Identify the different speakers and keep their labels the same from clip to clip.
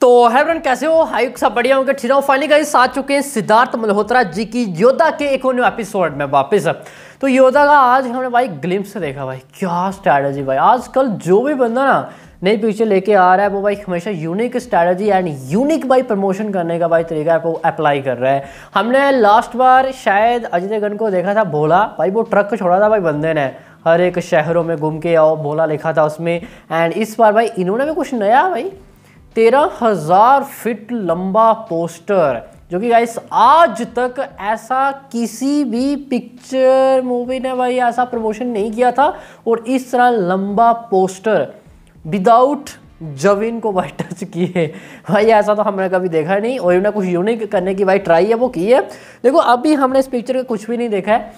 Speaker 1: तो हेवन कैसे हो हाई सब बढ़िया होंगे ठीक हो फाइनली गाइस आ चुके हैं सिद्धार्थ मल्होत्रा जी की योद्धा के एक न्यू एपिसोड में वापस अब तो योद्धा का आज हमने भाई ग्लिम्स देखा भाई क्या स्ट्रैटेजी भाई आजकल जो भी बंदा ना नई पिक्चर लेके आ रहा है वो भाई हमेशा यूनिक स्ट्रैटेजी एंड यूनिक भाई प्रमोशन करने का भाई तरीका वो अप्लाई कर रहा है हमने लास्ट बार शायद अजय देवगन को देखा था भोला भाई वो ट्रक छोड़ा था भाई बंदे ने हर एक शहरों में घूम के आओ भोला लिखा था उसमें एंड इस बार भाई इन्होंने भी कुछ नया भाई तेरह हजार फिट लंबा पोस्टर जो कि गाइस आज तक ऐसा किसी भी पिक्चर मूवी ने भाई ऐसा प्रमोशन नहीं किया था और इस तरह लंबा पोस्टर विदाउट जविन को भाई टच किए भाई ऐसा तो हमने कभी देखा नहीं और इन्होंने कुछ यूनिक करने की भाई ट्राई है वो की है देखो अभी हमने इस पिक्चर का कुछ भी नहीं देखा है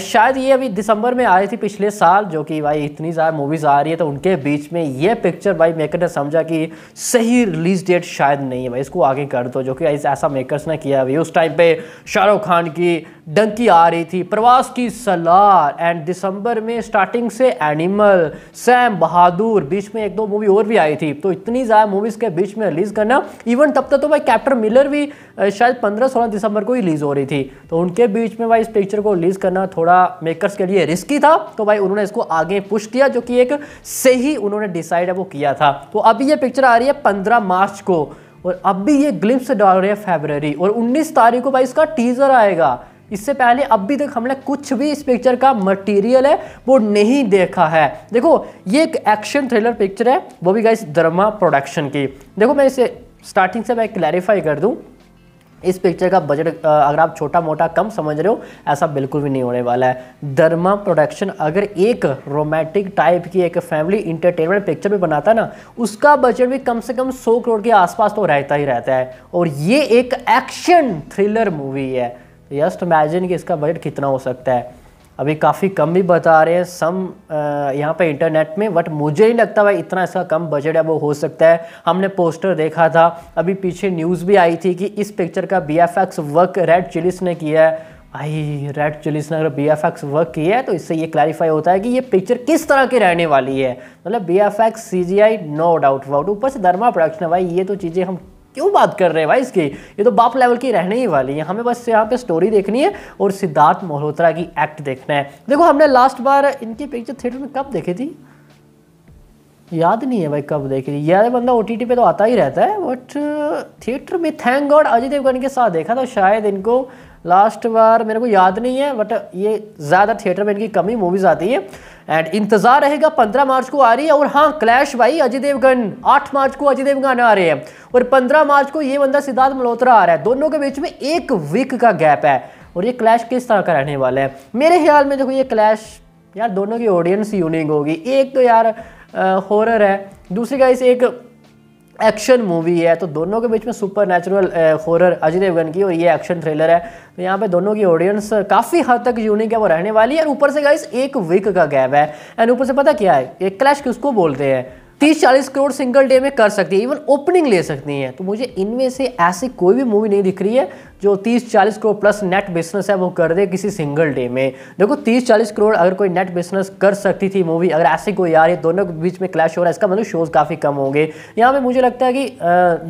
Speaker 1: शायद ये अभी दिसंबर में आई थी पिछले साल जो कि भाई इतनी ज़्यादा मूवीज़ आ रही है तो उनके बीच में ये पिक्चर भाई मेकर ने समझा कि सही रिलीज डेट शायद नहीं है भाई इसको आगे कर दो जो कि ऐसा मेकर्स ने किया अभी उस टाइम पे शाहरुख खान की डंकी आ रही थी प्रवास की सलार एंड दिसंबर में स्टार्टिंग से एनिमल सैम बहादुर बीच में एक दो मूवी और भी आई थी तो इतनी ज़्यादा मूवीज़ के बीच में रिलीज़ करना इवन तब तक तो भाई कैप्टन मिलर भी शायद पंद्रह सोलह दिसंबर को ही रिलीज़ हो रही थी तो उनके बीच में भाई इस पिक्चर को रिलीज़ करना करना थोड़ा मेकर्स के लिए रिस्की था तो भाई उन्होंने इसको आगे पुश किया जो कि एक सही उन्होंने डिसाइड है वो किया था तो अभी ये पिक्चर आ रही है पंद्रह मार्च को और अब भी ये ग्लिप्स डाल रहे हैं फेबररी और उन्नीस तारीख को भाई इसका टीज़र आएगा इससे पहले अभी तक हमने कुछ भी इस पिक्चर का मटेरियल है वो नहीं देखा है देखो ये एक एक्शन थ्रिलर पिक्चर है वो भी गाइस धर्मा प्रोडक्शन की देखो मैं इसे स्टार्टिंग से मैं क्लैरिफाई कर दूं इस पिक्चर का बजट अगर आप छोटा मोटा कम समझ रहे हो ऐसा बिल्कुल भी नहीं होने वाला है धर्मा प्रोडक्शन अगर एक रोमांटिक टाइप की एक फैमिली इंटरटेनमेंट पिक्चर भी बनाता है ना उसका बजट भी कम से कम 100 करोड़ के आसपास तो रहता ही रहता है और ये एक एक्शन थ्रिलर मूवी है जस्ट तो इमेजिन कि इसका बजट कितना हो सकता है अभी काफ़ी कम भी बता रहे हैं सम यहाँ पे इंटरनेट में बट मुझे नहीं लगता भाई इतना इसका कम बजट है वो हो सकता है हमने पोस्टर देखा था अभी पीछे न्यूज़ भी आई थी कि इस पिक्चर का बी वर्क रेड चिलिस ने किया है भाई रेड चिलिस ने अगर बी एफ एक्स वर्क किया है तो इससे ये क्लैरिफाई होता है कि ये पिक्चर किस तरह की रहने वाली है मतलब B F X C G I no doubt वाउट ऊपर से धर्मा प्रोडक्शन है भाई ये तो चीज़ें हम क्यों बात कर रहे हैं भाई इसकी ये तो बाप लेवल की रहने ही वाली है हमें बस यहाँ पे स्टोरी देखनी है और सिद्धार्थ मल्होत्रा की एक्ट देखना है देखो हमने लास्ट बार इनकी पिक्चर थिएटर में कब देखी थी याद नहीं है भाई कब देखी थी यार बंदा ओ पे तो आता ही रहता है बट थिएटर uh, में थैंक गॉड अजय देवगन के साथ देखा तो शायद इनको लास्ट बार मेरे को याद नहीं है बट ये ज़्यादा थिएटर में इनकी कमी मूवीज़ आती है एंड इंतज़ार रहेगा पंद्रह मार्च को आ रही है और हाँ क्लैश भाई अजय देवगन आठ मार्च को अजय देवगन आ रहे हैं और पंद्रह मार्च को ये बंदा सिद्धार्थ मल्होत्रा आ रहा है दोनों के बीच में एक वीक का गैप है और ये क्लैश किस तरह का रहने वाला है मेरे ख्याल में देखो ये क्लैश यार दोनों की ऑडियंस यूनिक होगी एक तो यार हॉरर है दूसरी का एक एक्शन मूवी है तो दोनों के बीच में supernatural horror Ajay Devgn की और ये एक्शन थ्रिलर है तो यहाँ पे दोनों की ऑडियंस काफ़ी हद तक यूनिक है वो रहने वाली है और ऊपर से गाइस एक वीक का गैप है एंड ऊपर से पता क्या है एक क्लैश किसको बोलते हैं तीस चालीस करोड़ सिंगल डे में कर सकती है इवन ओपनिंग ले सकती है तो मुझे इनमें से ऐसी कोई भी मूवी नहीं दिख रही है जो तीस चालीस करोड़ प्लस नेट बिजनेस है वो कर दे किसी सिंगल डे में देखो तीस चालीस करोड़ अगर कोई नेट बिजनेस कर सकती थी मूवी अगर ऐसी कोई आ रही दोनों के बीच में क्लैश हो रहा है इसका मतलब शोज़ काफ़ी कम होंगे यहाँ पे मुझे लगता है कि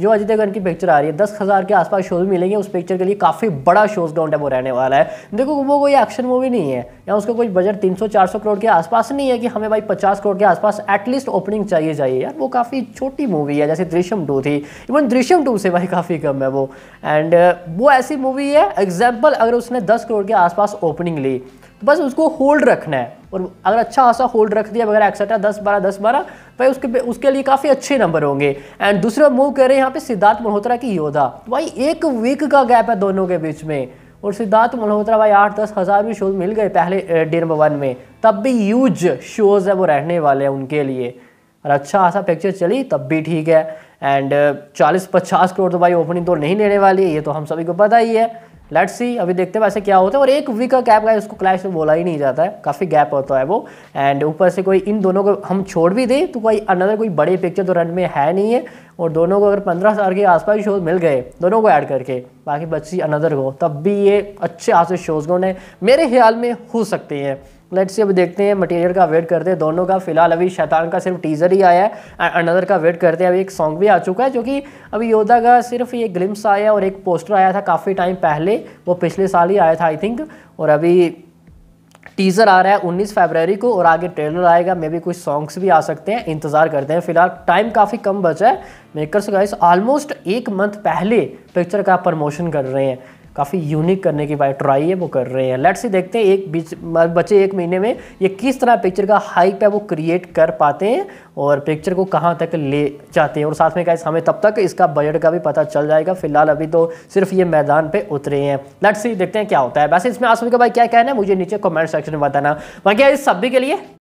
Speaker 1: जो अजय देवगन की पिक्चर आ रही है दस हज़ार के आसपास शोज मिलेंगे उस पिक्चर के लिए काफ़ी बड़ा शोज ग्राउंड है वो रहने वाला है देखो वो कोई एक्शन मूवी नहीं है या उसका कोई बजट तीन सौ करोड़ के आसपास नहीं है कि हमें भाई पचास करोड़ के आसपास एटलीस्ट ओपनिंग चाहिए मूवी आई यार वो काफ़ी छोटी मूवी है जैसे दृश्यम टू थी इवन दृश्यम टू से भाई काफ़ी कम है वो एंड uh, वो ऐसी मूवी है एग्जाम्पल अगर उसने दस करोड़ के आसपास ओपनिंग ली तो बस उसको होल्ड रखना है और अगर अच्छा खासा होल्ड रख दिया वगैरह एक्सेट्रा दस बारह दस बारह भाई उसके उसके लिए काफ़ी अच्छे नंबर होंगे एंड दूसरा मूव कह रहे हैं यहाँ पे सिद्धार्थ मल्होत्रा की योद्धा तो भाई एक वीक का गैप है दोनों के बीच में और सिद्धार्थ मल्होत्रा भाई आठ दस हज़ार भी शोज मिल गए पहले डे नंबर वन में तब भी यूज शोज़ है वो रहने वाले हैं उनके लिए और अच्छा खासा पिक्चर चली तब भी ठीक है एंड uh, चालीस पचास करोड़ तो भाई ओपनिंग तो नहीं लेने वाली है ये तो हम सभी को पता ही है लेट्स सी अभी देखते हैं वैसे क्या होता है और एक वीक का गैप का उसको क्लैश में तो बोला ही नहीं जाता है काफ़ी गैप होता है वो एंड ऊपर से कोई इन दोनों को हम छोड़ भी दें तो कोई अनदर कोई बड़े पिक्चर तो रन में है नहीं है और दोनों को अगर पंद्रह हज़ार के आसपास शोज मिल गए दोनों को ऐड करके बाकी बच्ची अनदर हो तब भी ये अच्छे खासे शोज़ उन्हें मेरे ख्याल में हो सकते हैं लेट्स अब देखते हैं मटेरियल का वेट करते हैं दोनों का फिलहाल अभी शैतान का सिर्फ टीज़र ही आया है एंड अनदर का वेट करते हैं अभी एक सॉन्ग भी आ चुका है जो कि अभी योद्धा का सिर्फ ये ग्लिम्स आया और एक पोस्टर आया था काफ़ी टाइम पहले वो पिछले साल ही आया था आई थिंक और अभी टीज़र आ रहा है 19 फरवरी को और आगे ट्रेलर आएगा मे भी कुछ सॉन्ग्स भी आ सकते हैं इंतज़ार करते हैं फिलहाल टाइम काफ़ी कम बचा है मेकर्स गाइस ऑलमोस्ट एक मंथ पहले पिक्चर का प्रमोशन कर रहे हैं काफ़ी यूनिक करने की भाई ट्राई है वो कर रहे हैं लेट्स ही देखते हैं एक बीच बचे एक महीने में ये किस तरह पिक्चर का हाइप है वो क्रिएट कर पाते हैं और पिक्चर को कहाँ तक ले जाते हैं और साथ में गाइस हमें तब तक इसका बजट का भी पता चल जाएगा फिलहाल अभी तो सिर्फ ये मैदान पर उतरे हैं लेट्स ही देखते हैं क्या होता है वैसे इसमें आसमी का भाई क्या कहना है मुझे नीचे कॉमेंट सेक्शन में बताना बाकी इस सभी के लिए